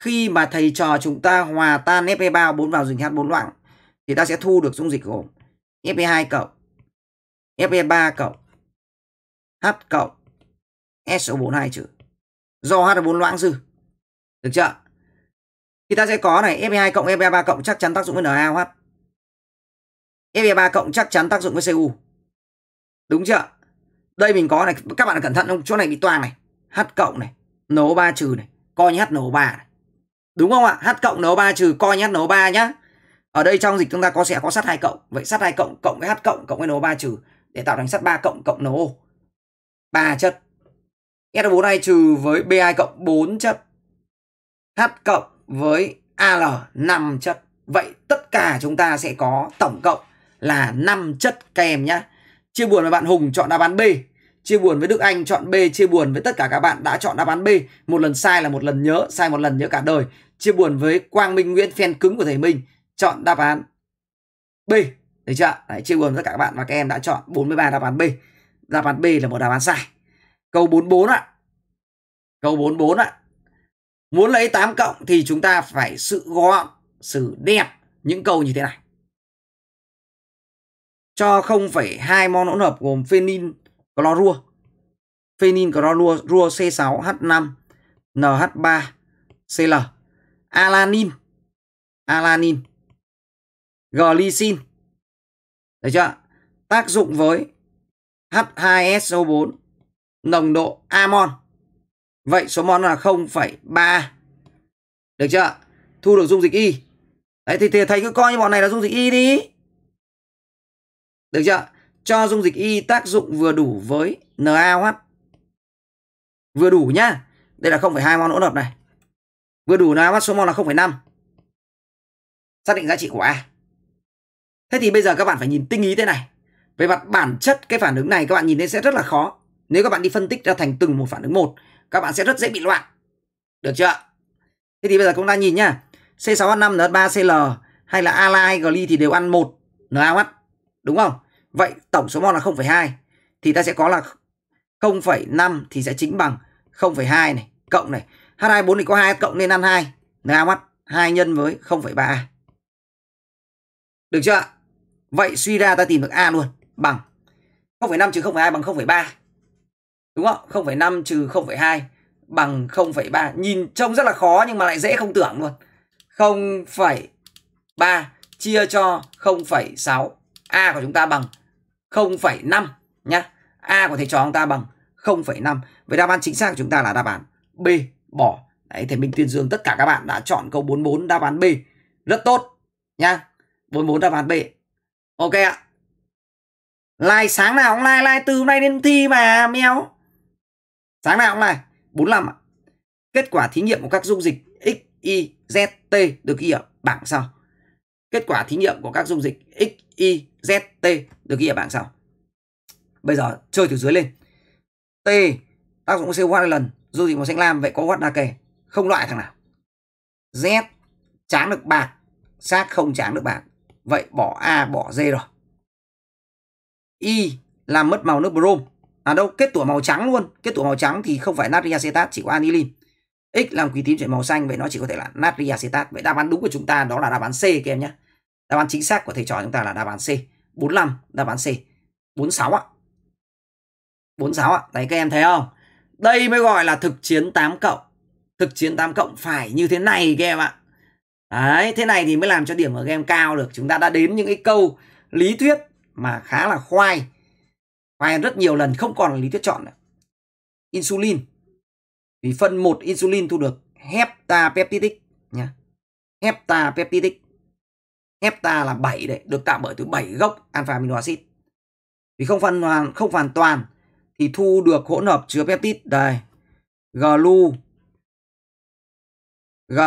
khi mà thầy trò chúng ta hòa tan FE3 4 vào dung dịch H4 loãng thì ta sẽ thu được dung dịch gồm FE2 cộng FE3 cộng H cộng SO42 trừ do H4 loãng dư. Được chưa? Thì ta sẽ có này FE2 cộng FE3 cộng chắc chắn tác dụng với NaOH. FE3 cộng chắc chắn tác dụng với Cu. Đúng chưa? Đây mình có này, các bạn cẩn thận không? Chỗ này bị toang này, H cộng này, NO3 trừ này, coi như H NO3 này. Đúng không ạ? H cộng n 3 trừ coi nhé n 3 nhá. Ở đây trong dịch chúng ta có sẽ có sắt hai cộng. Vậy sắt hai cộng cộng với H cộng cộng với n 3 trừ để tạo thành sắt 3 cộng cộng NO. 3 chất. S4 này trừ với B2 cộng 4 chất. H cộng với AL 5 chất. Vậy tất cả chúng ta sẽ có tổng cộng là 5 chất kèm nhá Chia buồn với bạn Hùng chọn đáp án B. Chia buồn với Đức Anh chọn B. Chia buồn với tất cả các bạn đã chọn đáp án B. Một lần sai là một lần nhớ. Sai một lần nhớ cả đời. Chia buồn với Quang Minh Nguyễn phen cứng của thầy Minh. Chọn đáp án B. thấy chưa? Đấy, chia buồn với các bạn và các em đã chọn 43 đáp án B. Đáp án B là một đáp án sai. Câu 44 ạ. Câu 44 ạ. Muốn lấy 8 cộng thì chúng ta phải sự gọn, sự đẹp những câu như thế này. Cho 0,2 mon hỗn hợp gồm phenin clorua, phenin clorua rua C6H5 NH3 CL alanin alanin glycine được chưa tác dụng với H2SO4 nồng độ amon vậy số mol là 0,3 được chưa thu được dung dịch y đấy thì, thì thầy cứ coi như bọn này là dung dịch y đi được chưa cho dung dịch y tác dụng vừa đủ với NaOH vừa đủ nhá đây là 0,2 mol hỗn hợp này Vừa đủ nào mắt số mol là 0,5. Xác định giá trị của A. Thế thì bây giờ các bạn phải nhìn tinh ý thế này. Về mặt bản chất cái phản ứng này các bạn nhìn thấy sẽ rất là khó. Nếu các bạn đi phân tích ra thành từng một phản ứng một, các bạn sẽ rất dễ bị loạn. Được chưa? Thế thì bây giờ chúng ta nhìn nhá. C6H5, N3CL hay là ala hay gly thì đều ăn một NaOH. Đúng không? Vậy tổng số mol là 0,2 thì ta sẽ có là 0,5 thì sẽ chính bằng 0,2 này cộng này H24 thì có 2 cộng nên ăn 2. Na mắt 2 nhân với 0,3A. Được chưa ạ? Vậy suy ra ta tìm được A luôn bằng 0,5 trừ 0,2 bằng 0,3. Đúng không? 0,5 trừ 0,2 bằng 0,3. Nhìn trông rất là khó nhưng mà lại dễ không tưởng luôn. 0,3 chia cho 0,6. A của chúng ta bằng 0,5 nhá. A của thầy trò chúng ta bằng 0,5. Vậy đáp án chính xác của chúng ta là đáp án B bỏ đấy thì mình tuyên dương tất cả các bạn đã chọn câu 44 đáp án B rất tốt nha 44 đáp án B ok ạ like sáng nào cũng like like từ hôm nay đến thi mà mèo sáng nào cũng like 45 ạ kết quả thí nghiệm của các dung dịch x y z t được ghi ở bảng sau kết quả thí nghiệm của các dung dịch x y z t được ghi ở bảng sau bây giờ chơi từ dưới lên t tác dụng CO2 lần dù gì màu xanh lam vậy có quát đa kề không loại thằng nào z tráng được bạc xác không tráng được bạc vậy bỏ a bỏ d rồi y làm mất màu nước brom à đâu kết tủa màu trắng luôn kết tủa màu trắng thì không phải natri acetat chỉ có anilin x làm quý tím chuyển màu xanh vậy nó chỉ có thể là natri acetat vậy đáp án đúng của chúng ta đó là đáp án c các em nhé đáp án chính xác của thầy trò chúng ta là đáp án c 45 đáp án c 46 ạ 46 ạ đấy các em thấy không đây mới gọi là thực chiến 8 cộng. Thực chiến 8 cộng phải như thế này các em ạ. Đấy, thế này thì mới làm cho điểm ở game cao được. Chúng ta đã đến những cái câu lý thuyết mà khá là khoai. Khoai rất nhiều lần không còn là lý thuyết chọn nữa. Insulin. Vì phân một insulin thu được heptapeptidic nhá. Heptapeptidic. Hepta là 7 đấy, được tạo bởi từ 7 gốc alpha amino acid. Vì không phân hoàn không hoàn toàn thì thu được hỗn hợp chứa peptide đây glu g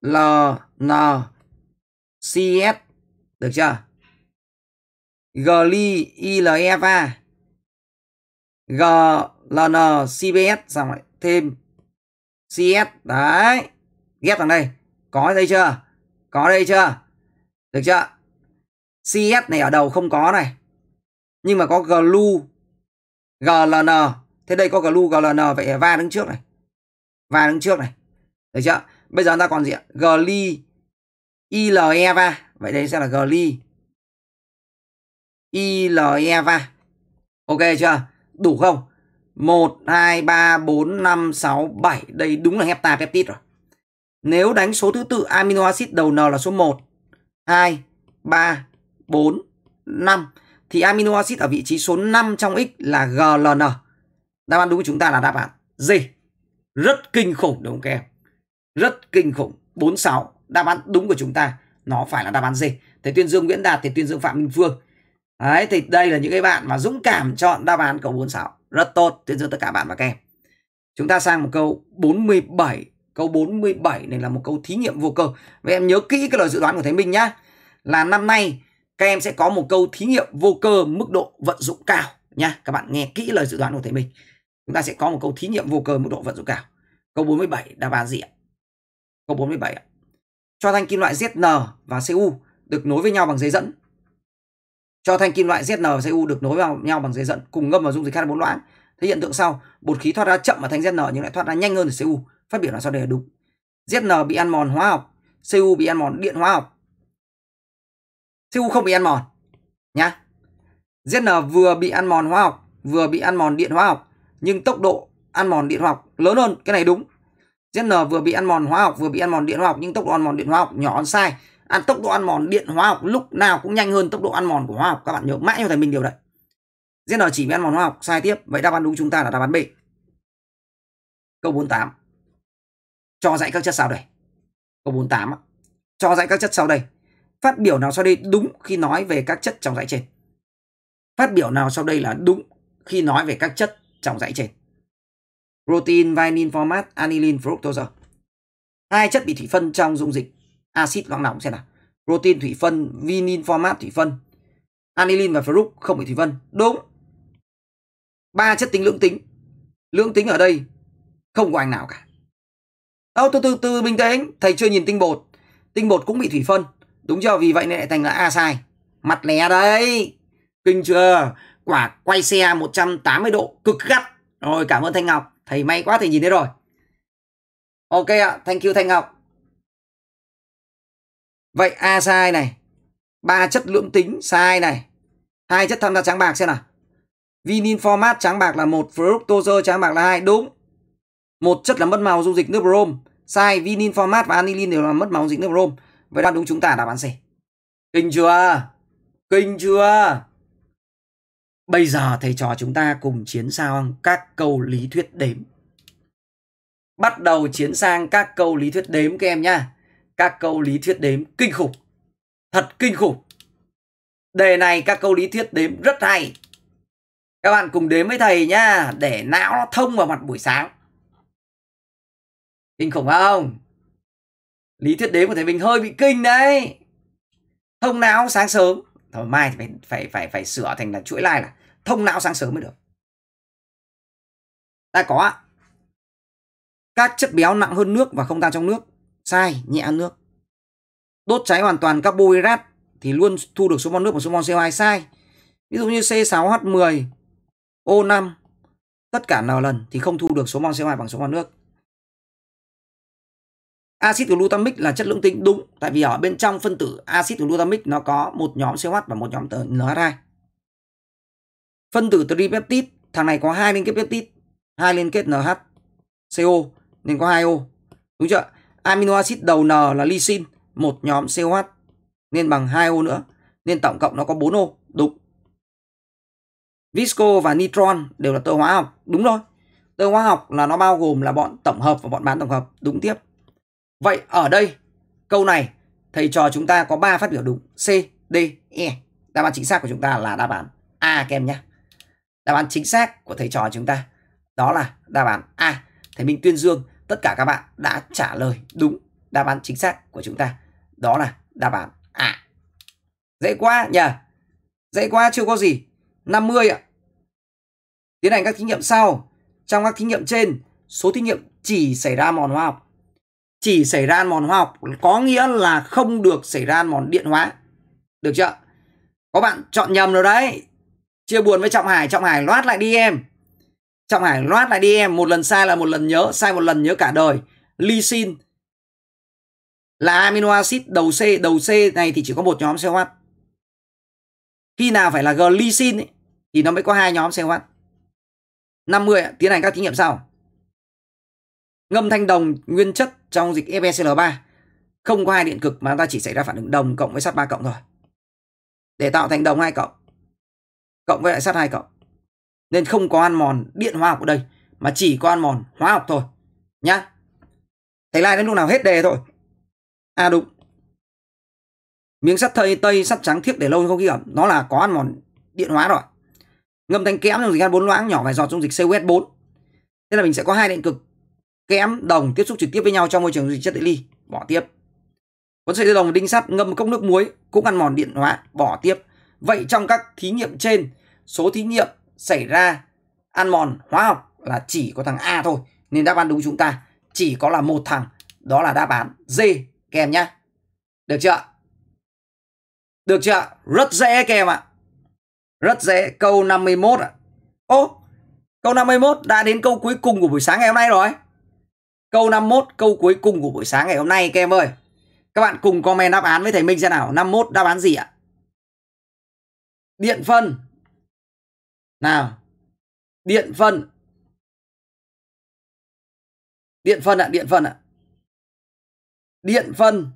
l n C cs được chưa gli ilfa e. g l n C B S xong lại thêm C cs đấy ghép thằng đây có đây chưa có đây chưa được chưa cs này ở đầu không có này nhưng mà có glu GLN thế đây có GLU GLN vậy va đứng trước này va đứng trước này được chưa bây giờ ta còn gì ạ GLI ILE va vậy đây sẽ là GLI ILE va ok chưa đủ không 1, 2, 3, 4, 5, 6, 7 đây đúng là heptapeptide rồi nếu đánh số thứ tự amino acid đầu N là số 1 2, 3, 4, 5 thì amino acid ở vị trí số 5 trong X là GLN. Đáp án đúng của chúng ta là đáp án gì Rất kinh khủng đúng không các em? Rất kinh khủng. 46. Đáp án đúng của chúng ta nó phải là đáp án gì Thầy Tuyên Dương Nguyễn Đạt, thầy Tuyên Dương Phạm Minh Phương. Đấy, thì đây là những cái bạn mà dũng cảm chọn đáp án câu 46. Rất tốt, tuyên dương tất cả bạn và các em. Chúng ta sang một câu 47. Câu 47 này là một câu thí nghiệm vô cơ. Vậy em nhớ kỹ cái lời dự đoán của Thầy Minh nhá. Là năm nay các em sẽ có một câu thí nghiệm vô cơ mức độ vận dụng cao nha. Các bạn nghe kỹ lời dự đoán của thầy mình. Chúng ta sẽ có một câu thí nghiệm vô cơ mức độ vận dụng cao. Câu 47 đáp án gì ạ? Câu 47 ạ. Cho thanh kim loại ZN và CU được nối với nhau bằng dây dẫn. Cho thanh kim loại ZN và CU được nối vào nhau bằng dây dẫn cùng ngâm vào dung dịch bốn loãng. Thế hiện tượng sau, bột khí thoát ra chậm ở thanh ZN nhưng lại thoát ra nhanh hơn ở CU. Phát biểu là sau đây là đúng. ZN bị ăn mòn hóa học, CU bị ăn mòn điện hóa học, Cu không bị ăn mòn nhá. ZN vừa bị ăn mòn hóa học, vừa bị ăn mòn điện hóa học, nhưng tốc độ ăn mòn điện hóa học lớn hơn, cái này đúng. ZN vừa bị ăn mòn hóa học, vừa bị ăn mòn điện hóa học nhưng tốc độ ăn mòn điện hóa học nhỏ hơn sai. Ăn tốc độ ăn mòn điện hóa học lúc nào cũng nhanh hơn tốc độ ăn mòn của hóa học, các bạn nhớ mãi cho thầy mình điều đấy. ZN chỉ bị ăn mòn hóa học sai tiếp, vậy đáp án đúng chúng ta là đáp án B. Câu 48. Cho dạy các chất sau đây. Câu 48 Cho dạy các chất sau đây. Phát biểu nào sau đây đúng khi nói về các chất trong dãy trên? Phát biểu nào sau đây là đúng khi nói về các chất trong dãy trên? Protein, vainin, format, aniline, fructose. Hai chất bị thủy phân trong dung dịch axit loãng nóng xem nào. Protein thủy phân, vinin format thủy phân. anilin và fructose không bị thủy phân. Đúng. Ba chất tính lưỡng tính. Lưỡng tính ở đây không có anh nào cả. Đâu từ từ từ bình tĩnh, thầy chưa nhìn tinh bột. Tinh bột cũng bị thủy phân. Đúng chưa? Vì vậy nên lại thành là A sai. Mặt lé đấy. Kinh chưa? Quả quay xe 180 độ cực gắt. Rồi cảm ơn Thanh Ngọc. Thầy may quá thầy nhìn thấy rồi. Ok ạ. Thank you Thanh Ngọc. Vậy A sai này. ba chất lưỡng tính sai này. hai chất tham gia trắng bạc xem nào. Vinin format trắng bạc là một, fructose trắng bạc là hai đúng. Một chất là mất màu dung dịch nước brom. Sai, vinin format và anilin đều là mất màu dung dịch nước brom. Vậy đáp đúng chúng ta đáp án C. Kinh chưa? Kinh chưa? Bây giờ thầy trò chúng ta cùng chiến sang các câu lý thuyết đếm. Bắt đầu chiến sang các câu lý thuyết đếm các em nhá. Các câu lý thuyết đếm kinh khủng. Thật kinh khủng. Đề này các câu lý thuyết đếm rất hay. Các bạn cùng đếm với thầy nhá, để não nó thông vào mặt buổi sáng. Kinh khủng không? lý thuyết đếm của thầy mình hơi bị kinh đấy thông não sáng sớm thôi mai phải phải phải phải sửa thành là chuỗi lai là thông não sáng sớm mới được Ta có các chất béo nặng hơn nước và không tan trong nước sai nhẹ ăn nước đốt cháy hoàn toàn carbohydrate thì luôn thu được số mol nước và số mol CO2 sai ví dụ như C6H10 O5 tất cả n lần thì không thu được số mol CO2 bằng số mol nước Axit glutamic là chất lưỡng tính đúng tại vì ở bên trong phân tử axit glutamic nó có một nhóm CH và một nhóm NH2. Phân tử tripeptide, thằng này có hai liên kết peptide, hai liên kết NH, CO nên có hai O. Đúng chưa? Amino acid đầu N là lysine, một nhóm COH nên bằng hai O nữa, nên tổng cộng nó có 4 O, đúng. Visco và nitron đều là tơ hóa học, đúng rồi. Tơ hóa học là nó bao gồm là bọn tổng hợp và bọn bán tổng hợp, đúng tiếp. Vậy ở đây, câu này, thầy trò chúng ta có 3 phát biểu đúng C, D, E. Đáp án chính xác của chúng ta là đáp án A các em nhé. Đáp án chính xác của thầy trò chúng ta đó là đáp án A. Thầy Minh tuyên dương tất cả các bạn đã trả lời đúng đáp án chính xác của chúng ta. Đó là đáp án A. Dễ quá nhỉ? Dễ quá chưa có gì. 50 ạ. Tiến hành các thí nghiệm sau. Trong các thí nghiệm trên, số thí nghiệm chỉ xảy ra mòn hóa học chỉ xảy ra ăn mòn hóa học có nghĩa là không được xảy ra ăn mòn điện hóa được chưa có bạn chọn nhầm rồi đấy chia buồn với trọng hải trọng hải loát lại đi em trọng hải loát lại đi em một lần sai là một lần nhớ sai một lần nhớ cả đời lysin là amino acid đầu C đầu C này thì chỉ có một nhóm COH khi nào phải là glycine ấy, thì nó mới có hai nhóm COH 50 tiến hành các thí nghiệm sau Ngâm thanh đồng nguyên chất trong dịch FeCl3 không có hai điện cực mà ta chỉ xảy ra phản ứng đồng cộng với sắt 3 cộng thôi. Để tạo thành đồng 2 cộng cộng với lại sắt 2 cộng. Nên không có ăn mòn điện hóa học ở đây mà chỉ có ăn mòn hóa học thôi nhá. Thế lại đến lúc nào hết đề thôi. À đúng. Miếng sắt thây tây sắt trắng thiếc để lâu không khí ẩm nó là có ăn mòn điện hóa rồi. Ngâm thanh kẽm trong dịch H4 loãng nhỏ vài giọt trong dịch COS4. Thế là mình sẽ có hai điện cực kẽm đồng tiếp xúc trực tiếp với nhau trong môi trường dịch chất địa ly bỏ tiếp có sợi dây đồng đinh sắt ngâm cốc nước muối cũng ăn mòn điện hóa bỏ tiếp vậy trong các thí nghiệm trên số thí nghiệm xảy ra ăn mòn hóa học là chỉ có thằng A thôi nên đáp án đúng chúng ta chỉ có là một thằng đó là đáp án D kèm nhá được chưa được chưa rất dễ kèm ạ rất dễ câu 51 ạ ô câu 51 đã đến câu cuối cùng của buổi sáng ngày hôm nay rồi Câu 51, câu cuối cùng của buổi sáng ngày hôm nay các em ơi. Các bạn cùng comment đáp án với thầy Minh xem nào. 51 đáp án gì ạ? Điện phân. Nào. Điện phân. Điện phân ạ, điện phân ạ. Điện phân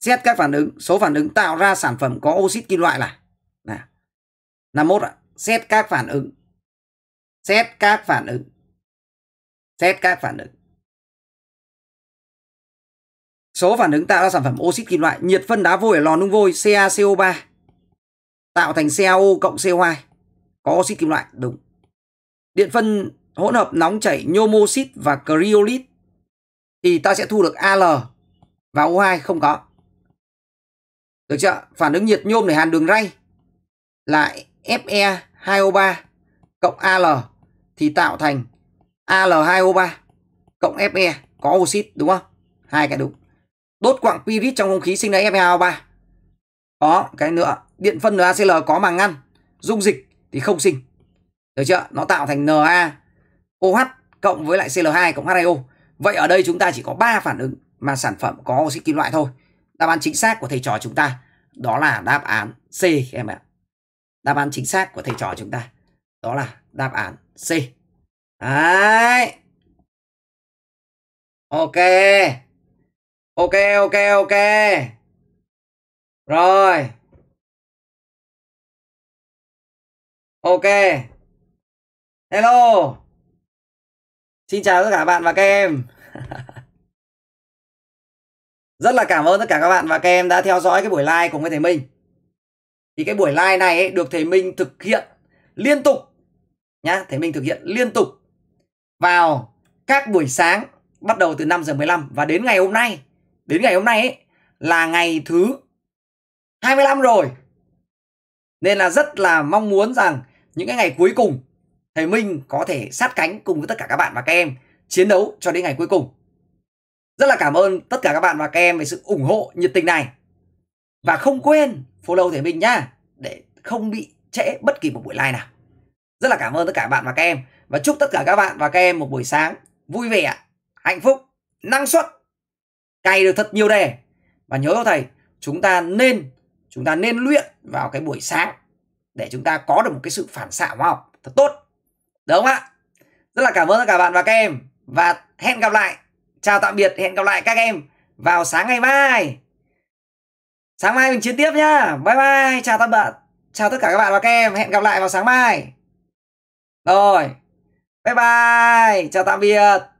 xét các phản ứng, số phản ứng tạo ra sản phẩm có oxit kim loại là. Nào. 51 ạ, xét các phản ứng. Xét các phản ứng. Xét các phản ứng. Số phản ứng tạo ra sản phẩm oxit kim loại, nhiệt phân đá vôi ở lò nung vôi CaCO3 tạo thành CaO cộng CO2 có oxit kim loại đúng. Điện phân hỗn hợp nóng chảy nhôm oxit và cryolit thì ta sẽ thu được Al và O2 không có. Được chưa? Phản ứng nhiệt nhôm để hàn đường ray là Fe2O3 cộng Al thì tạo thành Al2O3 cộng Fe có oxit đúng không? Hai cái đúng đốt quặng pyrit trong không khí sinh ra feo 3 Có cái nữa, điện phân NaCl có màng ngăn, dung dịch thì không sinh. Được chưa? Nó tạo thành NaOH cộng với lại Cl2 cộng H2O. Vậy ở đây chúng ta chỉ có 3 phản ứng mà sản phẩm có oxit kim loại thôi. Đáp án chính xác của thầy trò chúng ta đó là đáp án C em ạ. Đáp án chính xác của thầy trò chúng ta đó là đáp án C. Đấy. Ok ok ok ok rồi ok hello xin chào tất cả bạn và các em rất là cảm ơn tất cả các bạn và các em đã theo dõi cái buổi live cùng với thầy minh thì cái buổi live này ấy, được thầy minh thực hiện liên tục nhá thầy minh thực hiện liên tục vào các buổi sáng bắt đầu từ 5 giờ 15 và đến ngày hôm nay đến ngày hôm nay ấy, là ngày thứ 25 rồi nên là rất là mong muốn rằng những cái ngày cuối cùng thầy Minh có thể sát cánh cùng với tất cả các bạn và các em chiến đấu cho đến ngày cuối cùng. Rất là cảm ơn tất cả các bạn và các em về sự ủng hộ nhiệt tình này. Và không quên follow thầy Minh nhá để không bị trễ bất kỳ một buổi live nào. Rất là cảm ơn tất cả các bạn và các em và chúc tất cả các bạn và các em một buổi sáng vui vẻ, hạnh phúc, năng suất cày được thật nhiều đề và nhớ các thầy chúng ta nên chúng ta nên luyện vào cái buổi sáng để chúng ta có được một cái sự phản xạ hóa học thật tốt đúng không ạ rất là cảm ơn tất cả bạn và các em và hẹn gặp lại chào tạm biệt hẹn gặp lại các em vào sáng ngày mai sáng mai mình chiến tiếp nhá bye bye chào tạm biệt chào tất cả các bạn và các em hẹn gặp lại vào sáng mai rồi bye bye chào tạm biệt